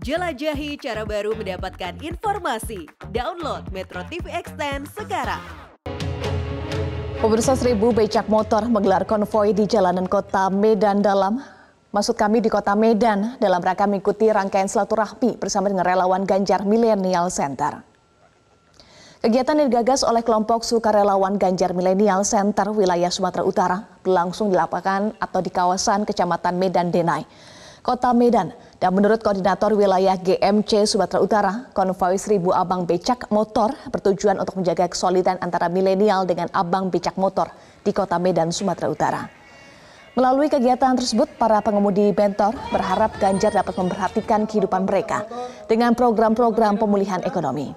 Jelajahi cara baru mendapatkan informasi. Download Metro TV Extend sekarang. Pemirsa seribu becak motor menggelar konvoi di jalanan kota Medan dalam Maksud kami di kota Medan dalam rangka mengikuti rangkaian silaturahmi bersama dengan relawan Ganjar Milenial Center. Kegiatan yang digagas oleh kelompok sukarelawan Ganjar Milenial Center wilayah Sumatera Utara berlangsung di lapangan atau di kawasan Kecamatan Medan Denai, Kota Medan dan menurut Koordinator Wilayah GMC Sumatera Utara, konvoi Seribu Abang Becak Motor bertujuan untuk menjaga kesolidan antara milenial dengan abang becak motor di kota Medan, Sumatera Utara. Melalui kegiatan tersebut, para pengemudi bentor berharap Ganjar dapat memperhatikan kehidupan mereka dengan program-program pemulihan ekonomi.